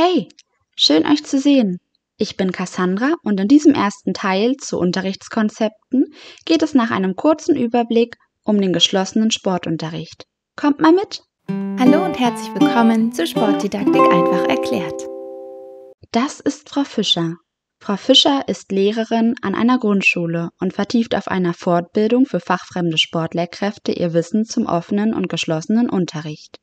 Hey, schön euch zu sehen. Ich bin Cassandra und in diesem ersten Teil zu Unterrichtskonzepten geht es nach einem kurzen Überblick um den geschlossenen Sportunterricht. Kommt mal mit! Hallo und herzlich willkommen zu Sportdidaktik einfach erklärt. Das ist Frau Fischer. Frau Fischer ist Lehrerin an einer Grundschule und vertieft auf einer Fortbildung für fachfremde Sportlehrkräfte ihr Wissen zum offenen und geschlossenen Unterricht.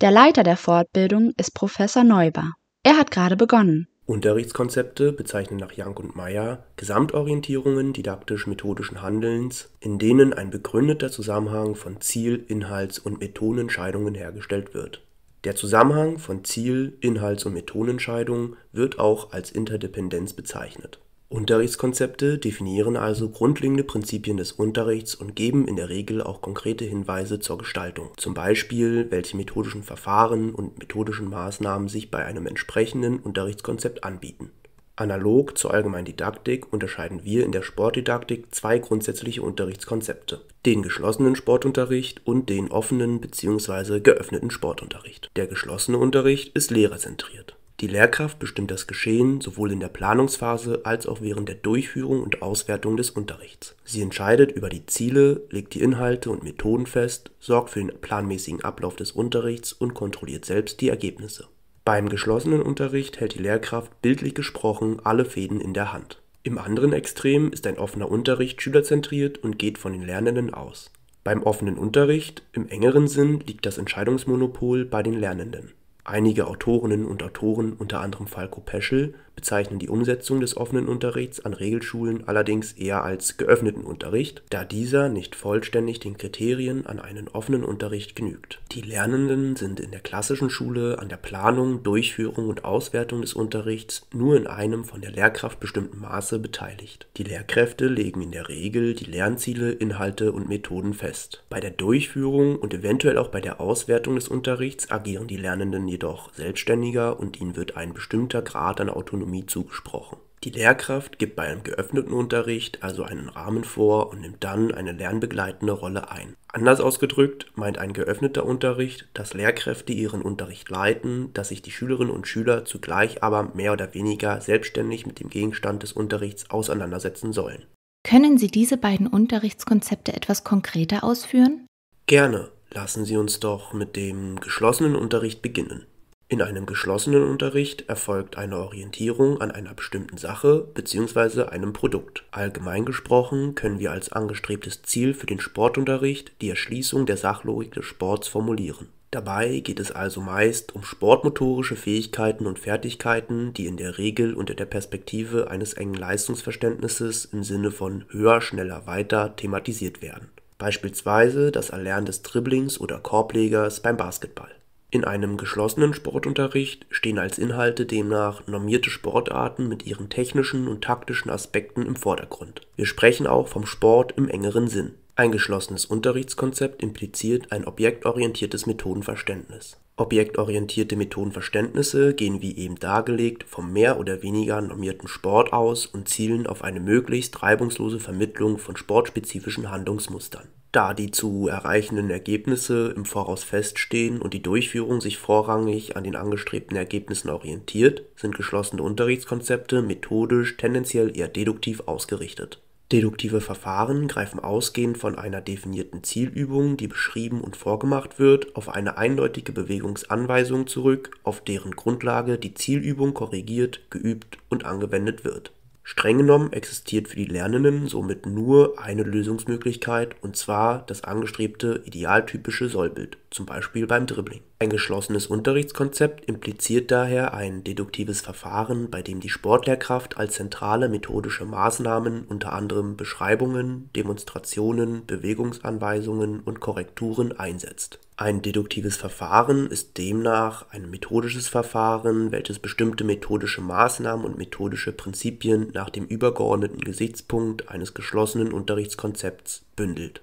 Der Leiter der Fortbildung ist Professor Neuber. Er hat gerade begonnen. Unterrichtskonzepte bezeichnen nach Young und Meyer Gesamtorientierungen didaktisch-methodischen Handelns, in denen ein begründeter Zusammenhang von Ziel, Inhalts- und Methodenentscheidungen hergestellt wird. Der Zusammenhang von Ziel, Inhalts- und Methodenentscheidungen wird auch als Interdependenz bezeichnet Unterrichtskonzepte definieren also grundlegende Prinzipien des Unterrichts und geben in der Regel auch konkrete Hinweise zur Gestaltung, zum Beispiel welche methodischen Verfahren und methodischen Maßnahmen sich bei einem entsprechenden Unterrichtskonzept anbieten. Analog zur Allgemeindidaktik unterscheiden wir in der Sportdidaktik zwei grundsätzliche Unterrichtskonzepte, den geschlossenen Sportunterricht und den offenen bzw. geöffneten Sportunterricht. Der geschlossene Unterricht ist lehrerzentriert die Lehrkraft bestimmt das Geschehen sowohl in der Planungsphase als auch während der Durchführung und Auswertung des Unterrichts. Sie entscheidet über die Ziele, legt die Inhalte und Methoden fest, sorgt für den planmäßigen Ablauf des Unterrichts und kontrolliert selbst die Ergebnisse. Beim geschlossenen Unterricht hält die Lehrkraft bildlich gesprochen alle Fäden in der Hand. Im anderen Extrem ist ein offener Unterricht schülerzentriert und geht von den Lernenden aus. Beim offenen Unterricht im engeren Sinn liegt das Entscheidungsmonopol bei den Lernenden. Einige Autorinnen und Autoren, unter anderem Falco Peschel, bezeichnen die Umsetzung des offenen Unterrichts an Regelschulen allerdings eher als geöffneten Unterricht, da dieser nicht vollständig den Kriterien an einen offenen Unterricht genügt. Die Lernenden sind in der klassischen Schule an der Planung, Durchführung und Auswertung des Unterrichts nur in einem von der Lehrkraft bestimmten Maße beteiligt. Die Lehrkräfte legen in der Regel die Lernziele, Inhalte und Methoden fest. Bei der Durchführung und eventuell auch bei der Auswertung des Unterrichts agieren die Lernenden jedoch selbstständiger und ihnen wird ein bestimmter Grad an Autonomie Ökonomie zugesprochen. Die Lehrkraft gibt bei einem geöffneten Unterricht also einen Rahmen vor und nimmt dann eine lernbegleitende Rolle ein. Anders ausgedrückt meint ein geöffneter Unterricht, dass Lehrkräfte ihren Unterricht leiten, dass sich die Schülerinnen und Schüler zugleich aber mehr oder weniger selbstständig mit dem Gegenstand des Unterrichts auseinandersetzen sollen. Können Sie diese beiden Unterrichtskonzepte etwas konkreter ausführen? Gerne. Lassen Sie uns doch mit dem geschlossenen Unterricht beginnen. In einem geschlossenen Unterricht erfolgt eine Orientierung an einer bestimmten Sache bzw. einem Produkt. Allgemein gesprochen können wir als angestrebtes Ziel für den Sportunterricht die Erschließung der Sachlogik des Sports formulieren. Dabei geht es also meist um sportmotorische Fähigkeiten und Fertigkeiten, die in der Regel unter der Perspektive eines engen Leistungsverständnisses im Sinne von höher, schneller, weiter thematisiert werden. Beispielsweise das Erlernen des Dribblings oder Korblegers beim Basketball. In einem geschlossenen Sportunterricht stehen als Inhalte demnach normierte Sportarten mit ihren technischen und taktischen Aspekten im Vordergrund. Wir sprechen auch vom Sport im engeren Sinn. Ein geschlossenes Unterrichtskonzept impliziert ein objektorientiertes Methodenverständnis. Objektorientierte Methodenverständnisse gehen wie eben dargelegt vom mehr oder weniger normierten Sport aus und zielen auf eine möglichst reibungslose Vermittlung von sportspezifischen Handlungsmustern da die zu erreichenden Ergebnisse im Voraus feststehen und die Durchführung sich vorrangig an den angestrebten Ergebnissen orientiert, sind geschlossene Unterrichtskonzepte methodisch tendenziell eher deduktiv ausgerichtet. Deduktive Verfahren greifen ausgehend von einer definierten Zielübung, die beschrieben und vorgemacht wird, auf eine eindeutige Bewegungsanweisung zurück, auf deren Grundlage die Zielübung korrigiert, geübt und angewendet wird Streng genommen existiert für die Lernenden somit nur eine Lösungsmöglichkeit, und zwar das angestrebte idealtypische Sollbild zum Beispiel beim Dribbling). Ein geschlossenes Unterrichtskonzept impliziert daher ein deduktives Verfahren, bei dem die Sportlehrkraft als zentrale methodische Maßnahmen unter anderem Beschreibungen, Demonstrationen, Bewegungsanweisungen und Korrekturen einsetzt ein deduktives Verfahren ist demnach ein methodisches Verfahren, welches bestimmte methodische Maßnahmen und methodische Prinzipien nach dem übergeordneten Gesichtspunkt eines geschlossenen Unterrichtskonzepts bündelt.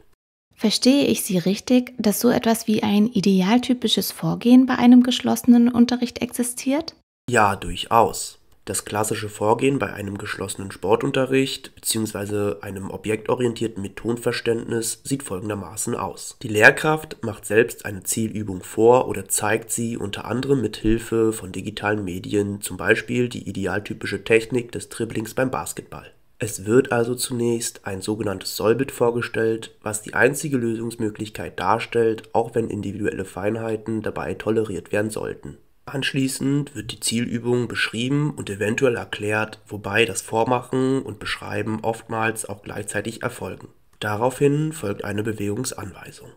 Verstehe ich Sie richtig, dass so etwas wie ein idealtypisches Vorgehen bei einem geschlossenen Unterricht existiert? Ja, durchaus. Das klassische Vorgehen bei einem geschlossenen Sportunterricht bzw. einem objektorientierten Methodenverständnis sieht folgendermaßen aus. Die Lehrkraft macht selbst eine Zielübung vor oder zeigt sie unter anderem mit Hilfe von digitalen Medien, zum Beispiel die idealtypische Technik des Dribblings beim Basketball. Es wird also zunächst ein sogenanntes Solbit vorgestellt, was die einzige Lösungsmöglichkeit darstellt, auch wenn individuelle Feinheiten dabei toleriert werden sollten. Anschließend wird die Zielübung beschrieben und eventuell erklärt, wobei das Vormachen und Beschreiben oftmals auch gleichzeitig erfolgen. Daraufhin folgt eine Bewegungsanweisung.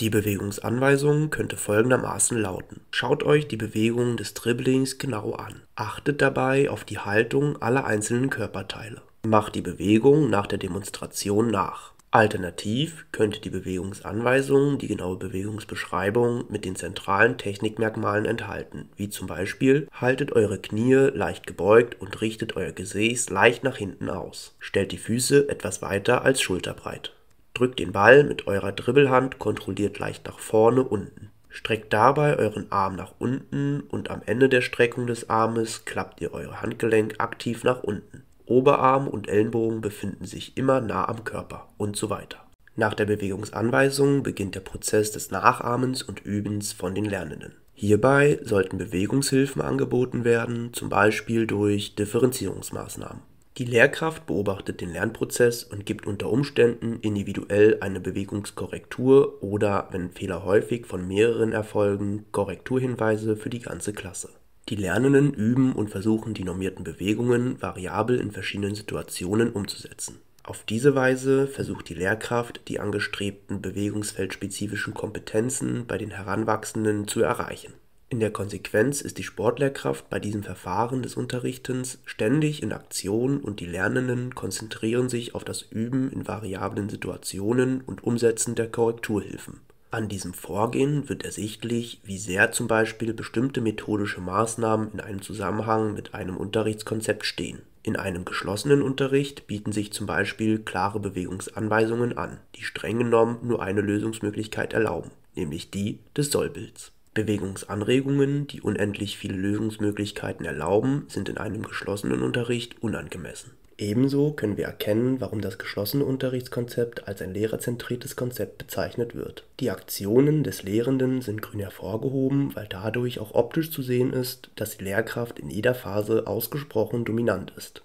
Die Bewegungsanweisung könnte folgendermaßen lauten. Schaut euch die Bewegung des Dribblings genau an. Achtet dabei auf die Haltung aller einzelnen Körperteile. Macht die Bewegung nach der Demonstration nach. Alternativ könnte die Bewegungsanweisung die genaue Bewegungsbeschreibung mit den zentralen Technikmerkmalen enthalten, wie zum Beispiel Haltet eure Knie leicht gebeugt und richtet euer Gesäß leicht nach hinten aus. Stellt die Füße etwas weiter als schulterbreit. Drückt den Ball mit eurer Dribbelhand kontrolliert leicht nach vorne unten. Streckt dabei euren Arm nach unten und am Ende der Streckung des Armes klappt ihr euer Handgelenk aktiv nach unten Oberarm und Ellenbogen befinden sich immer nah am Körper und so weiter. Nach der Bewegungsanweisung beginnt der Prozess des Nachahmens und Übens von den Lernenden. Hierbei sollten Bewegungshilfen angeboten werden, zum Beispiel durch Differenzierungsmaßnahmen. Die Lehrkraft beobachtet den Lernprozess und gibt unter Umständen individuell eine Bewegungskorrektur oder, wenn Fehler häufig von mehreren erfolgen, Korrekturhinweise für die ganze Klasse. Die Lernenden üben und versuchen, die normierten Bewegungen variabel in verschiedenen Situationen umzusetzen. Auf diese Weise versucht die Lehrkraft, die angestrebten bewegungsfeldspezifischen Kompetenzen bei den Heranwachsenden zu erreichen. In der Konsequenz ist die Sportlehrkraft bei diesem Verfahren des Unterrichtens ständig in Aktion und die Lernenden konzentrieren sich auf das Üben in variablen Situationen und Umsetzen der Korrekturhilfen an diesem Vorgehen wird ersichtlich, wie sehr zum Beispiel bestimmte methodische Maßnahmen in einem Zusammenhang mit einem Unterrichtskonzept stehen. In einem geschlossenen Unterricht bieten sich zum Beispiel klare Bewegungsanweisungen an, die streng genommen nur eine Lösungsmöglichkeit erlauben, nämlich die des Sollbilds. Bewegungsanregungen, die unendlich viele Lösungsmöglichkeiten erlauben, sind in einem geschlossenen Unterricht unangemessen Ebenso können wir erkennen, warum das geschlossene Unterrichtskonzept als ein lehrerzentriertes Konzept bezeichnet wird. Die Aktionen des Lehrenden sind grün hervorgehoben, weil dadurch auch optisch zu sehen ist, dass die Lehrkraft in jeder Phase ausgesprochen dominant ist.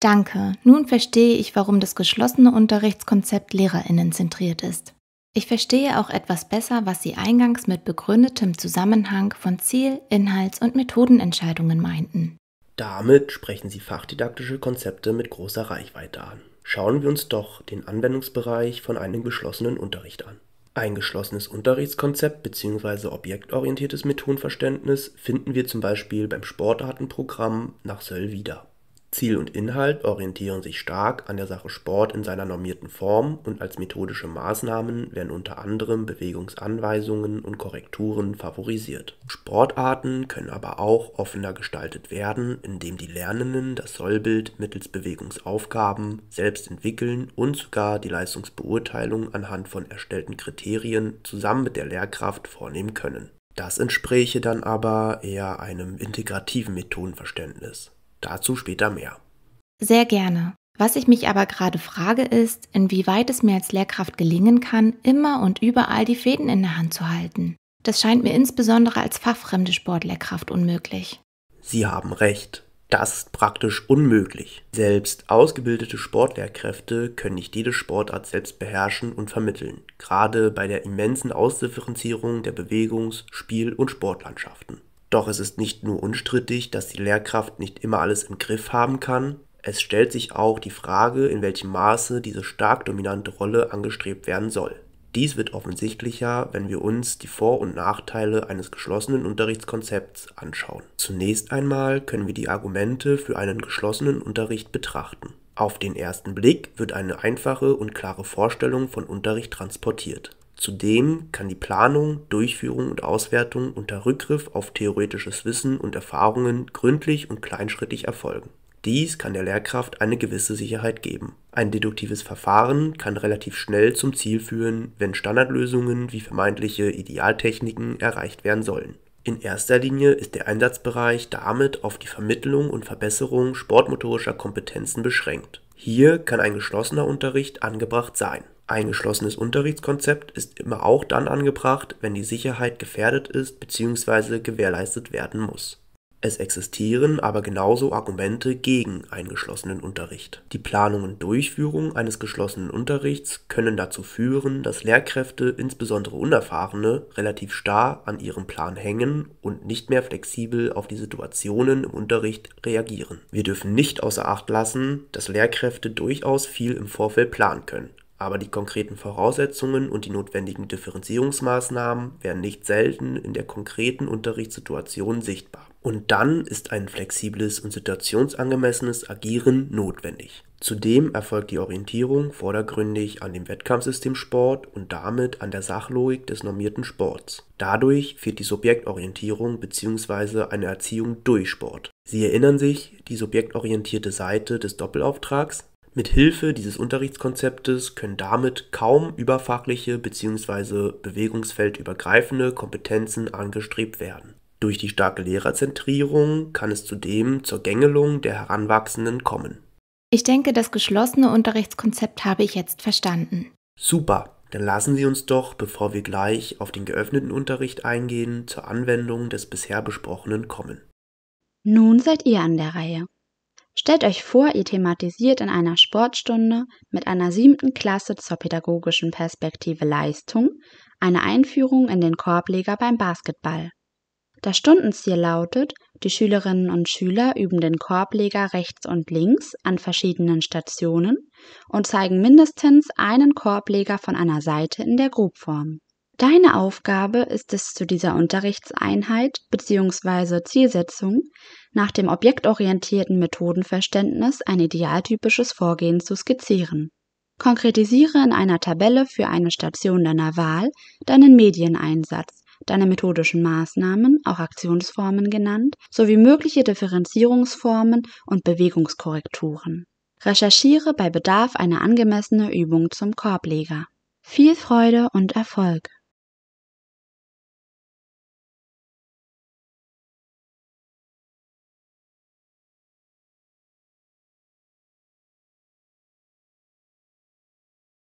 Danke, nun verstehe ich, warum das geschlossene Unterrichtskonzept Lehrerinnen zentriert ist. Ich verstehe auch etwas besser, was Sie eingangs mit begründetem Zusammenhang von Ziel, Inhalts- und Methodenentscheidungen meinten. Damit sprechen sie fachdidaktische Konzepte mit großer Reichweite an. Schauen wir uns doch den Anwendungsbereich von einem geschlossenen Unterricht an. Ein geschlossenes Unterrichtskonzept bzw. objektorientiertes Methodenverständnis finden wir zum Beispiel beim Sportartenprogramm nach Söll wieder Ziel und Inhalt orientieren sich stark an der Sache Sport in seiner normierten Form und als methodische Maßnahmen werden unter anderem Bewegungsanweisungen und Korrekturen favorisiert. Sportarten können aber auch offener gestaltet werden, indem die Lernenden das Sollbild mittels Bewegungsaufgaben selbst entwickeln und sogar die Leistungsbeurteilung anhand von erstellten Kriterien zusammen mit der Lehrkraft vornehmen können. Das entspräche dann aber eher einem integrativen Methodenverständnis. Dazu später mehr. Sehr gerne. Was ich mich aber gerade frage ist, inwieweit es mir als Lehrkraft gelingen kann, immer und überall die Fäden in der Hand zu halten. Das scheint mir insbesondere als fachfremde Sportlehrkraft unmöglich. Sie haben recht. Das ist praktisch unmöglich. Selbst ausgebildete Sportlehrkräfte können nicht jede Sportart selbst beherrschen und vermitteln, gerade bei der immensen Ausdifferenzierung der Bewegungs-, Spiel- und Sportlandschaften. Doch es ist nicht nur unstrittig, dass die Lehrkraft nicht immer alles im Griff haben kann, es stellt sich auch die Frage, in welchem Maße diese stark dominante Rolle angestrebt werden soll. Dies wird offensichtlicher, wenn wir uns die Vor- und Nachteile eines geschlossenen Unterrichtskonzepts anschauen. Zunächst einmal können wir die Argumente für einen geschlossenen Unterricht betrachten. Auf den ersten Blick wird eine einfache und klare Vorstellung von Unterricht transportiert. Zudem kann die Planung, Durchführung und Auswertung unter Rückgriff auf theoretisches Wissen und Erfahrungen gründlich und kleinschrittig erfolgen. Dies kann der Lehrkraft eine gewisse Sicherheit geben. Ein deduktives Verfahren kann relativ schnell zum Ziel führen, wenn Standardlösungen wie vermeintliche Idealtechniken erreicht werden sollen. In erster Linie ist der Einsatzbereich damit auf die Vermittlung und Verbesserung sportmotorischer Kompetenzen beschränkt. Hier kann ein geschlossener Unterricht angebracht sein ein geschlossenes Unterrichtskonzept ist immer auch dann angebracht, wenn die Sicherheit gefährdet ist bzw. gewährleistet werden muss. Es existieren aber genauso Argumente gegen einen geschlossenen Unterricht. Die Planung und Durchführung eines geschlossenen Unterrichts können dazu führen, dass Lehrkräfte, insbesondere Unerfahrene, relativ starr an ihrem Plan hängen und nicht mehr flexibel auf die Situationen im Unterricht reagieren. Wir dürfen nicht außer Acht lassen, dass Lehrkräfte durchaus viel im Vorfeld planen können aber die konkreten Voraussetzungen und die notwendigen Differenzierungsmaßnahmen werden nicht selten in der konkreten Unterrichtssituation sichtbar. Und dann ist ein flexibles und situationsangemessenes Agieren notwendig. Zudem erfolgt die Orientierung vordergründig an dem Wettkampfsystem Sport und damit an der Sachlogik des normierten Sports. Dadurch fehlt die Subjektorientierung bzw. eine Erziehung durch Sport. Sie erinnern sich die subjektorientierte Seite des Doppelauftrags mit Hilfe dieses Unterrichtskonzeptes können damit kaum überfachliche bzw. bewegungsfeldübergreifende Kompetenzen angestrebt werden. Durch die starke Lehrerzentrierung kann es zudem zur Gängelung der Heranwachsenden kommen. Ich denke, das geschlossene Unterrichtskonzept habe ich jetzt verstanden. Super, dann lassen Sie uns doch, bevor wir gleich auf den geöffneten Unterricht eingehen, zur Anwendung des bisher besprochenen kommen. Nun seid ihr an der Reihe. Stellt euch vor, ihr thematisiert in einer Sportstunde mit einer siebten Klasse zur pädagogischen Perspektive Leistung eine Einführung in den Korbleger beim Basketball. Das Stundenziel lautet, die Schülerinnen und Schüler üben den Korbleger rechts und links an verschiedenen Stationen und zeigen mindestens einen Korbleger von einer Seite in der Grobform Deine Aufgabe ist es zu dieser Unterrichtseinheit bzw. Zielsetzung nach dem objektorientierten Methodenverständnis ein idealtypisches Vorgehen zu skizzieren. Konkretisiere in einer Tabelle für eine Station deiner Wahl deinen Medieneinsatz, deine methodischen Maßnahmen, auch Aktionsformen genannt, sowie mögliche Differenzierungsformen und Bewegungskorrekturen. Recherchiere bei Bedarf eine angemessene Übung zum Korbleger. Viel Freude und Erfolg!